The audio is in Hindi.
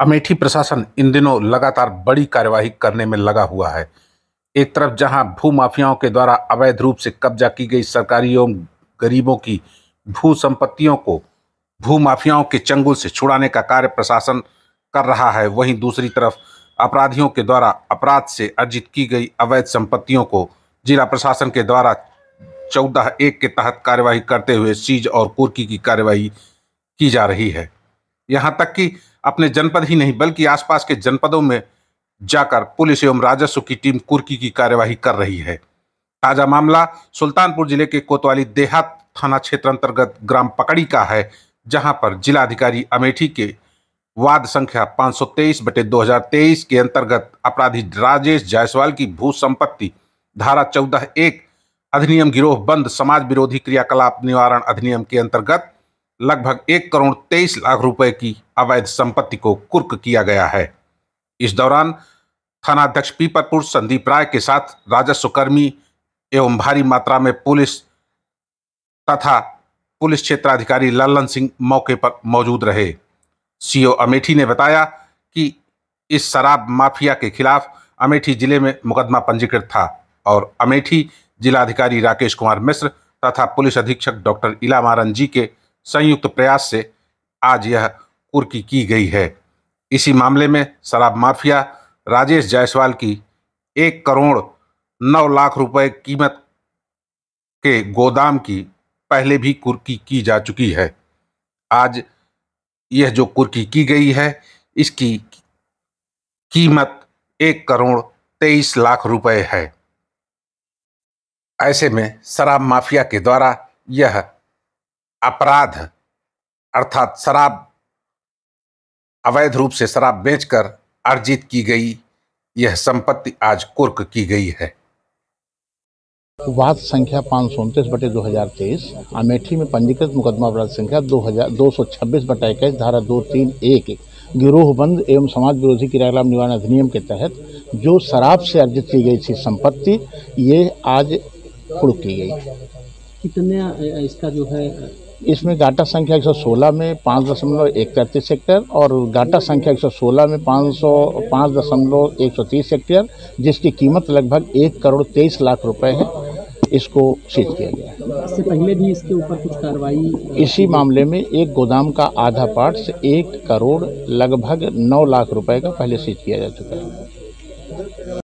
अमेठी प्रशासन इन दिनों लगातार बड़ी कार्यवाही करने में लगा हुआ है एक तरफ जहां भू माफियाओं के द्वारा अवैध रूप से कब्जा की गई सरकारी एवं गरीबों की भू संपत्तियों को भू माफियाओं के चंगुल से छुड़ाने का कार्य प्रशासन कर रहा है वहीं दूसरी तरफ अपराधियों के द्वारा अपराध से अर्जित की गई अवैध संपत्तियों को जिला प्रशासन के द्वारा चौदह एक के तहत कार्यवाही करते हुए सीज और कुर्की की कार्यवाही की जा रही है यहाँ तक कि अपने जनपद ही नहीं बल्कि आसपास के जनपदों में जाकर पुलिस एवं राजस्व की टीम कुर्की की कार्यवाही कर रही है ताजा मामला सुल्तानपुर जिले के कोतवाली देहात थाना क्षेत्र अंतर्गत ग्राम पकड़ी का है जहां पर जिलाधिकारी अमेठी के वाद संख्या 523 बटे 2023 के अंतर्गत अपराधी राजेश जायसवाल की भू संपत्ति धारा चौदह एक अधिनियम गिरोह बंद समाज विरोधी क्रियाकलाप निवारण अधिनियम के अंतर्गत लगभग एक करोड़ तेईस लाख रुपए की अवैध संपत्ति को कुर्क किया गया है इस दौरान थानाध्यक्ष पीपरपुर संदीप राय के साथ राजस्व कर्मी एवं भारी मात्रा में पुलिस तथा पुलिस क्षेत्राधिकारी लल्लन सिंह मौके पर मौजूद रहे सीओ अमेठी ने बताया कि इस शराब माफिया के खिलाफ अमेठी जिले में मुकदमा पंजीकृत था और अमेठी जिलाधिकारी राकेश कुमार मिश्र तथा पुलिस अधीक्षक डॉक्टर इलामारन जी के संयुक्त प्रयास से आज यह कुर्की की गई है इसी मामले में शराब माफिया राजेश जायसवाल की एक करोड़ नौ लाख रुपए कीमत के गोदाम की पहले भी कुर्की की जा चुकी है आज यह जो कुर्की की गई है इसकी कीमत एक करोड़ तेईस लाख रुपए है ऐसे में शराब माफिया के द्वारा यह अपराध अर्थात शराब अवैध रूप से शराब बेचकर अर्जित की गई यह संपत्ति आज कुर्क की गई है वाद संख्या पाँच सौ उनतीस बटे दो हजार तेईस अमेठी में पंजीकृत मुकदमा अपराध संख्या दो हजार दो सौ छब्बीस बटा इक्कीस धारा दो तीन एक गिरोह बंद एवं समाज विरोधी क्रियाकलाप निवारण अधिनियम के तहत जो शराब से अर्जित की गई थी संपत्ति ये आज कुर्क की गई कितने इसका जो है इसमें घाटा संख्या 116 में पाँच दशमलव इकतीस हेक्टेयर और घाटा संख्या 116 में पाँच सौ पाँच दशमलव एक सौ तीस हेक्टेयर जिसकी कीमत लगभग एक करोड़ तेईस लाख रुपए है इसको सीज किया गया इससे पहले भी इसके ऊपर कुछ कार्रवाई इसी मामले में एक गोदाम का आधा पार्ट एक करोड़ लगभग नौ लाख रुपए का पहले सीज किया जा चुका है